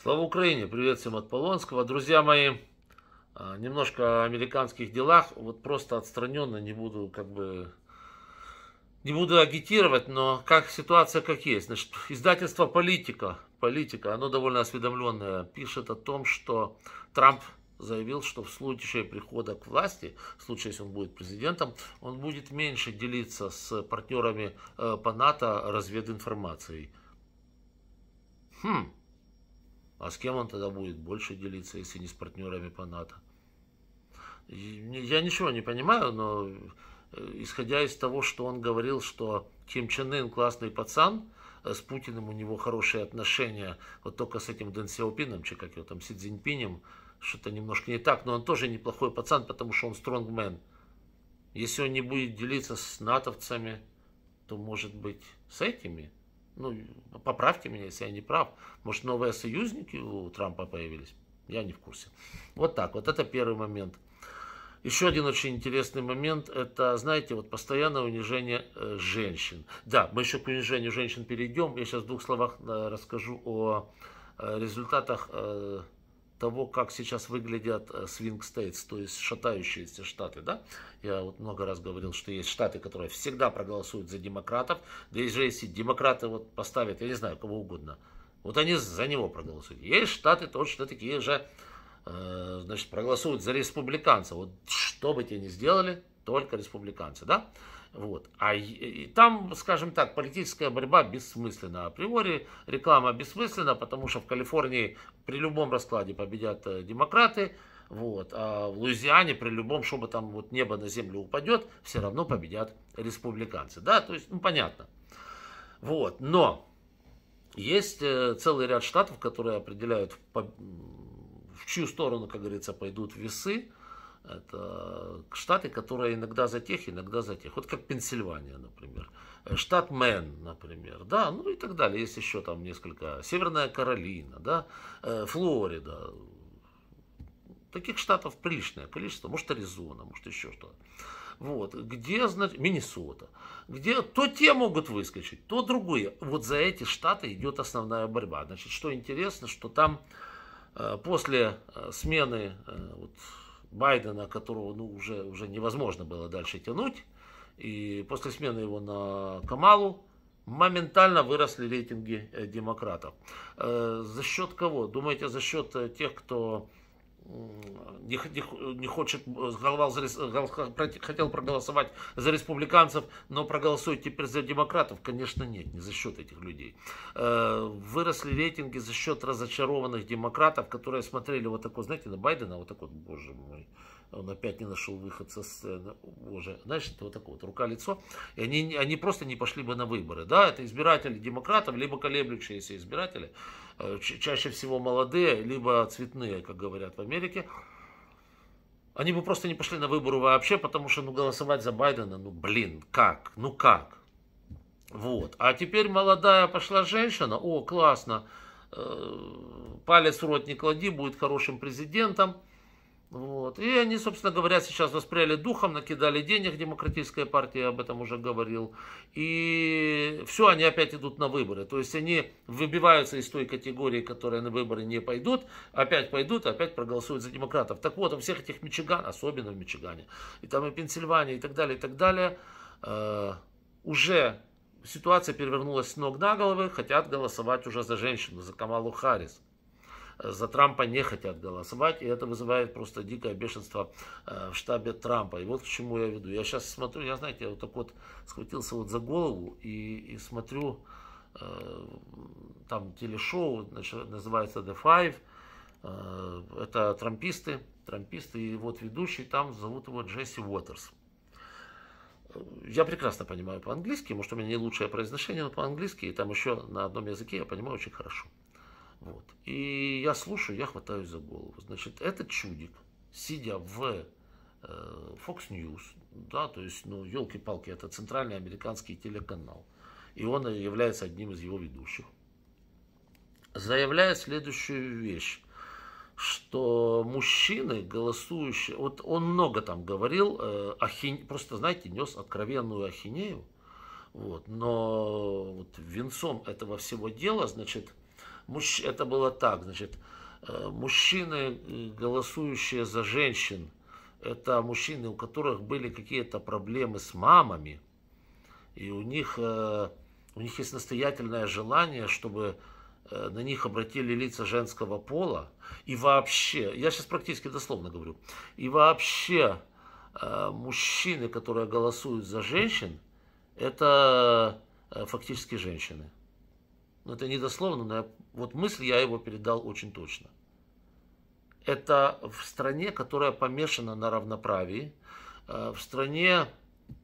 Слава Украине! Привет всем от Полонского. Друзья мои, а, немножко о американских делах. Вот просто отстраненно не буду как бы... Не буду агитировать, но как ситуация как есть. Значит, издательство «Политика», «Политика», оно довольно осведомленное, пишет о том, что Трамп заявил, что в случае прихода к власти, в случае, если он будет президентом, он будет меньше делиться с партнерами э, по НАТО развединформацией. Хм, а с кем он тогда будет больше делиться, если не с партнерами по НАТО? Я ничего не понимаю, но э, исходя из того, что он говорил, что Ким Чен Ын классный пацан, э, с Путиным у него хорошие отношения, вот только с этим Дэн Сяопином, че как его там, Си Цзиньпинем, что-то немножко не так, но он тоже неплохой пацан, потому что он стронгмен. Если он не будет делиться с натовцами, то может быть с этими – ну, поправьте меня, если я не прав. Может, новые союзники у Трампа появились? Я не в курсе. Вот так вот. Это первый момент. Еще один очень интересный момент, это, знаете, вот постоянное унижение э, женщин. Да, мы еще к унижению женщин перейдем. Я сейчас в двух словах э, расскажу о э, результатах того, как сейчас выглядят э, swing states, то есть шатающиеся штаты, да? Я вот много раз говорил, что есть штаты, которые всегда проголосуют за демократов, да даже если демократы вот поставят, я не знаю, кого угодно, вот они за него проголосуют. Есть штаты точно такие же, э, значит, проголосуют за республиканца. Вот что бы те ни сделали, только республиканцы, да? Вот. А и, там, скажем так, политическая борьба бессмысленна. Априори реклама бессмысленна, потому что в Калифорнии при любом раскладе победят э, демократы, вот. А в Луизиане при любом, чтобы там вот небо на землю упадет, все равно победят республиканцы. Да, то есть, ну, понятно. Вот. Но есть э, целый ряд штатов, которые определяют, в чью сторону, как говорится, пойдут весы. Это штаты, которые иногда за тех, иногда за тех. Вот как Пенсильвания, например. Э, штат Мэн, например. Да, ну и так далее. Есть еще там несколько. Северная Каролина, да, э, Флорида. Таких штатов приличное количество. Может, Аризона, может, еще что-то. Вот, где, значит, Миннесота, где то те могут выскочить, то другие. Вот за эти штаты идет основная борьба. Значит, что интересно, что там э, после смены вот, Байдена, которого ну, уже, уже невозможно было дальше тянуть, и после смены его на Камалу моментально выросли рейтинги э, демократов. Э, за счет кого? Думаете, за счет э, тех, кто не, не, не хочет, э, э, хотел проголосовать за республиканцев, но проголосует теперь за демократов, конечно, нет, не за счет этих людей. Э, выросли рейтинги за счет разочарованных демократов, которые смотрели вот такой, знаете, на Байдена, а вот такой, боже мой, он опять не нашел выход со сцены, боже, знаешь, это вот такое вот рука-лицо, и они, они просто не пошли бы на выборы, да, это избиратели демократов, либо колеблющиеся избиратели, э, чаще всего молодые, либо цветные, как говорят в Америке, они бы просто не пошли на выборы вообще, потому что, ну, голосовать за Байдена, ну, блин, как, ну, как, вот, а теперь молодая пошла женщина, о, классно, э, палец в рот не клади, будет хорошим президентом, вот. И они, собственно говоря, сейчас воспряли духом, накидали денег, Демократической партии. я об этом уже говорил. И все, они опять идут на выборы. То есть они выбиваются из той категории, которая на выборы не пойдут, опять пойдут, опять проголосуют за демократов. Так вот, у всех этих Мичиган, особенно в Мичигане, и там и Пенсильвания, и так далее, и так далее, э, уже ситуация перевернулась с ног на головы, хотят голосовать уже за женщину, за Камалу Харрис за Трампа не хотят голосовать, и это вызывает просто дикое бешенство э, в штабе Трампа. И вот к чему я веду. Я сейчас смотрю, я, знаете, я вот так вот схватился вот за голову и, и смотрю, э, там телешоу, называется The Five, э, это трамписты, трамписты, и вот ведущий там, зовут его Джесси Уотерс. Я прекрасно понимаю по-английски, может, у меня не лучшее произношение, но по-английски, и там еще на одном языке я понимаю очень хорошо. Вот. И я слушаю, я хватаюсь за голову. Значит, этот чудик, сидя в э, Fox News, да, то есть, ну, елки-палки, это центральный американский телеканал, и он является одним из его ведущих, заявляет следующую вещь что мужчины, голосующие, вот он много там говорил, э, ахине, просто, знаете, нес откровенную ахинею, вот, но вот венцом этого всего дела, значит, муж... это было так, значит, э, мужчины, э, голосующие за женщин, это мужчины, у которых были какие-то проблемы с мамами, и у них, э, у них есть настоятельное желание, чтобы на них обратили лица женского пола, и вообще, я сейчас практически дословно говорю, и вообще мужчины, которые голосуют за женщин, это фактически женщины но это не дословно, но я, вот мысль я его передал очень точно. Это в стране, которая помешана на равноправии, э, в стране,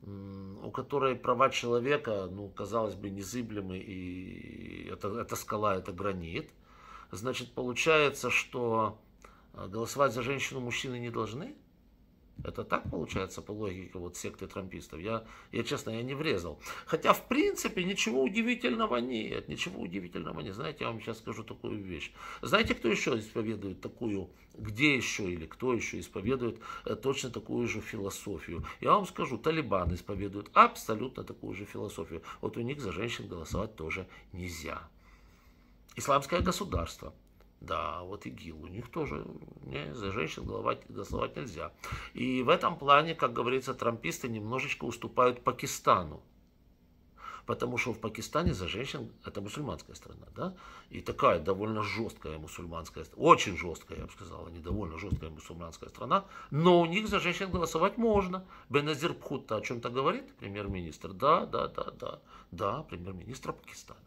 у которой права человека, ну, казалось бы, незыблемы, и это, это скала, это гранит, значит, получается, что э, голосовать за женщину мужчины не должны – это так получается по логике вот секты трампистов. Я, я честно, я не врезал. Хотя, в принципе, ничего удивительного нет. Ничего удивительного нет. Знаете, я вам сейчас скажу такую вещь. Знаете, кто еще исповедует такую, где еще или кто еще исповедует э, точно такую же философию? Я вам скажу, талибан исповедует абсолютно такую же философию. Вот у них за женщин голосовать тоже нельзя. Исламское государство – да, вот ИГИЛ. У них тоже не, за женщин голосовать, голосовать нельзя. И в этом плане, как говорится, трамписты немножечко уступают Пакистану. Потому что в Пакистане за женщин это мусульманская страна, да? И такая довольно жесткая мусульманская очень жесткая, я бы сказала, не довольно жесткая мусульманская страна, но у них за женщин голосовать можно. Беназир Пхутта о чем-то говорит, премьер-министр? Да, да, да, да, да, премьер министра Пакистана.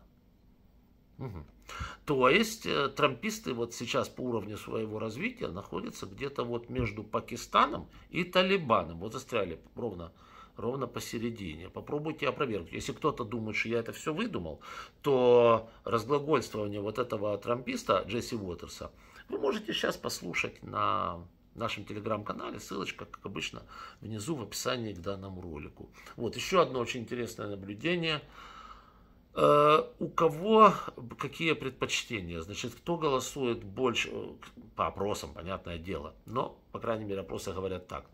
То есть э, трамписты вот сейчас по уровню своего развития находятся где-то вот между Пакистаном и Талибаном. Вот застряли ровно ровно посередине. Попробуйте опровергнуть. Если кто-то думает, что я это все выдумал, то разглагольствование вот этого трамписта Джесси Уотерса вы можете сейчас послушать на нашем телеграм-канале. Ссылочка, как обычно, внизу в описании к данному ролику. Вот еще одно очень интересное наблюдение – Э, у кого какие предпочтения? Значит, кто голосует больше, э, по опросам, понятное дело, но, по крайней мере, опросы говорят так.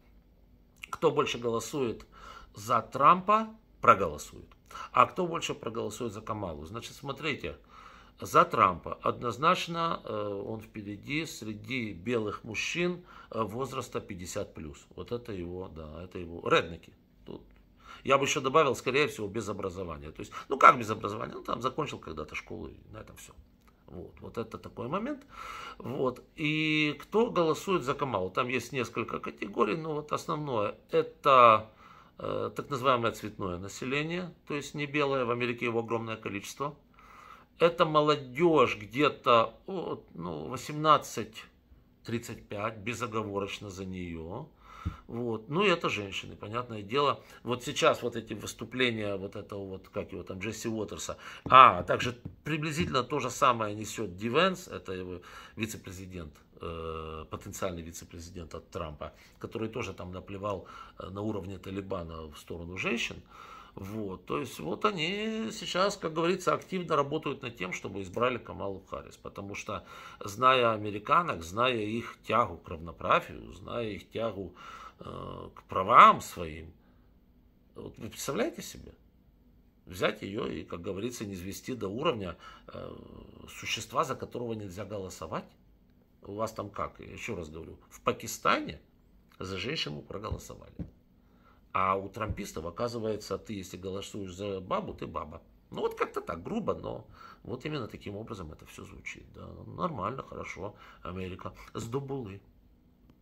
Кто больше голосует за Трампа, проголосует. А кто больше проголосует за Камалу? Значит, смотрите, за Трампа однозначно э, он впереди среди белых мужчин возраста 50+. Вот это его, да, это его, редники, я бы еще добавил, скорее всего, без образования. То есть, ну как без образования? Ну там закончил когда-то школу, и на этом все. Вот, вот это такой момент. Вот. И кто голосует за Камалу? Там есть несколько категорий, но вот основное это э, так называемое цветное население, то есть не белое, в Америке его огромное количество. Это молодежь где-то ну, 18-35, безоговорочно за нее. Вот. Ну, и это женщины, понятное дело. Вот сейчас вот эти выступления вот этого вот, как его там, Джесси Уотерса, а, а также приблизительно то же самое несет Дивенс, это его вице-президент, э, потенциальный вице-президент от Трампа, который тоже там наплевал э, на уровне Талибана в сторону женщин. Вот, то есть вот они сейчас, как говорится, активно работают над тем, чтобы избрали Камалу Харрис, потому что, зная американок, зная их тягу к равноправию, зная их тягу э, к правам своим, вот вы представляете себе? Взять ее и, как говорится, не извести до уровня э, существа, за которого нельзя голосовать? У вас там как? еще раз говорю, в Пакистане за женщину проголосовали. А у трампистов, оказывается, ты, если голосуешь за бабу, ты баба. Ну вот как-то так, грубо, но вот именно таким образом это все звучит. Да. Нормально, хорошо, Америка. С дубулы.